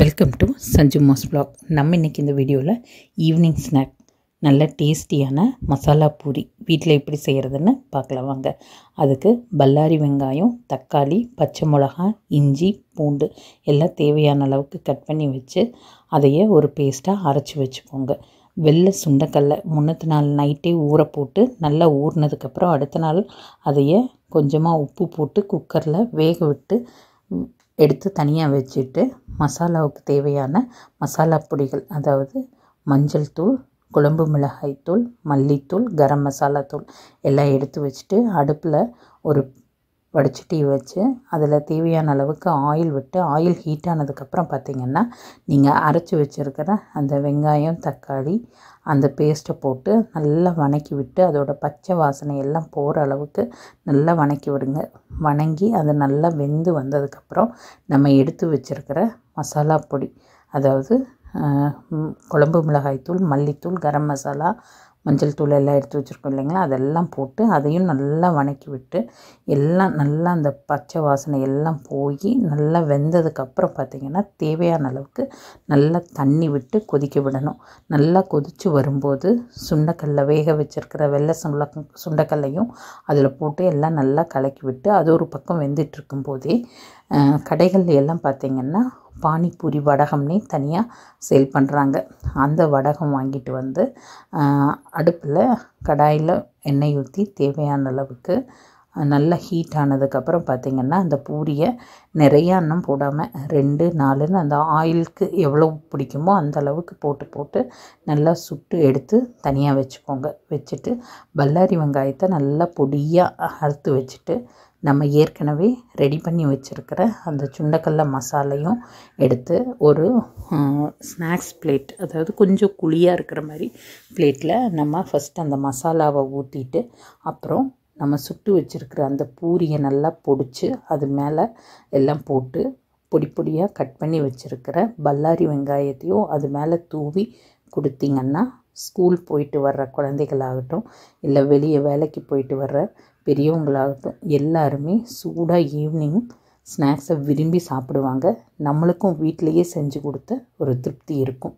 welcome to Sanju mass blog நம்ம இன்றைக்கி இந்த வீடியோவில் ஈவினிங் ஸ்நாக் நல்ல டேஸ்டியான மசாலா பூரி வீட்டில் எப்படி செய்கிறதுன்னு பார்க்கலாம் வாங்க அதுக்கு பல்லாரி வெங்காயம் தக்காளி பச்சை மிளகாய் இஞ்சி பூண்டு எல்லாம் தேவையான அளவுக்கு கட் பண்ணி வச்சு அதையே ஒரு பேஸ்ட்டாக அரைச்சி வச்சுக்கோங்க வெள்ளை சுண்டக்கல்ல முன்னத்து நாள் நைட்டே ஊற போட்டு நல்லா ஊறினதுக்கப்புறம் அடுத்த நாள் அதையே கொஞ்சமாக உப்பு போட்டு குக்கரில் வேக விட்டு எடுத்து தனியாக வச்சுட்டு மசாலாவுக்கு தேவையான மசாலா பொடிகள் அதாவது மஞ்சள் தூள் குழம்பு மிளகாய் தூள் மல்லித்தூள் கரம் மசாலா தூள் எல்லாம் எடுத்து வச்சுட்டு அடுப்பில் ஒரு வடித்து டீ வச்சு அதில் தேவையான அளவுக்கு ஆயில் விட்டு ஆயில் ஹீட் ஆனதுக்கப்புறம் பார்த்திங்கன்னா நீங்கள் அரைச்சி வச்சுருக்கிற அந்த வெங்காயம் தக்காளி அந்த பேஸ்ட்டை போட்டு நல்லா வணக்கி விட்டு அதோடய பச்சை வாசனை எல்லாம் போகிற அளவுக்கு நல்லா வணக்கி விடுங்க வணங்கி அது நல்லா வெந்து வந்ததுக்கப்புறம் நம்ம எடுத்து வச்சுருக்கிற மசாலா பொடி அதாவது குழம்பு மிளகாய்த்தூள் மல்லித்தூள் கரம் மசாலா மஞ்சள் தூள் எல்லாம் எடுத்து வச்சுருக்கோம் இல்லைங்களா அதெல்லாம் போட்டு அதையும் நல்லா வணக்கி விட்டு எல்லாம் நல்லா அந்த பச்சை வாசனை எல்லாம் போய் நல்லா வெந்ததுக்கப்புறம் பார்த்திங்கன்னா தேவையான அளவுக்கு நல்லா தண்ணி விட்டு கொதிக்க விடணும் நல்லா கொதித்து வரும்போது சுண்டக்கல்ல வேக வச்சுருக்கிற வெள்ளை சுண்ட சுண்டக்கல்லையும் அதில் போட்டு எல்லாம் நல்லா கலக்கி விட்டு அது ஒரு பக்கம் வெந்துட்டு இருக்கும்போதே கடைகள் எல்லாம் பார்த்திங்கன்னா பானிபூரி வடகம்னே தனியாக சேல் பண்ணுறாங்க அந்த வடகம் வாங்கிட்டு வந்து அடுப்பில் கடாயில் எண்ணெய் ஊற்றி தேவையான அளவுக்கு நல்லா ஹீட் ஆனதுக்கப்புறம் பார்த்திங்கன்னா அந்த பூரியை நிறையா இன்னும் போடாமல் ரெண்டு நாலுன்னு அந்த ஆயிலுக்கு எவ்வளோ பிடிக்குமோ அந்த அளவுக்கு போட்டு போட்டு நல்லா சுட்டு எடுத்து தனியாக வச்சுக்கோங்க வச்சுட்டு பல்லாரி வெங்காயத்தை நல்லா பொடியாக அறுத்து வச்சுட்டு நம்ம ஏற்கனவே ரெடி பண்ணி வச்சுருக்கிற அந்த சுண்டக்கல்ல மசாலையும் எடுத்து ஒரு ஸ்நாக்ஸ் பிளேட் அதாவது கொஞ்சம் குழியாக இருக்கிற மாதிரி பிளேட்டில் நம்ம ஃபஸ்ட் அந்த மசாலாவை ஊற்றிட்டு அப்புறம் நம்ம சுட்டு வச்சுருக்கிற அந்த பூரியை நல்லா பொடிச்சு அது மேலே எல்லாம் போட்டு பொடி பொடியாக கட் பண்ணி வச்சுருக்கிற பல்லாரி வெங்காயத்தையும் அது மேலே தூவி கொடுத்தீங்கன்னா ஸ்கூல் போயிட்டு வர்ற குழந்தைகளாகட்டும் இல்லை வெளியே வேலைக்கு போயிட்டு வர்ற பெரியவங்களாகட்டும் எல்லாருமே சூடாக ஈவினிங் ஸ்நாக்ஸை விரும்பி சாப்பிடுவாங்க நம்மளுக்கும் வீட்டிலையே செஞ்சு கொடுத்த ஒரு திருப்தி இருக்கும்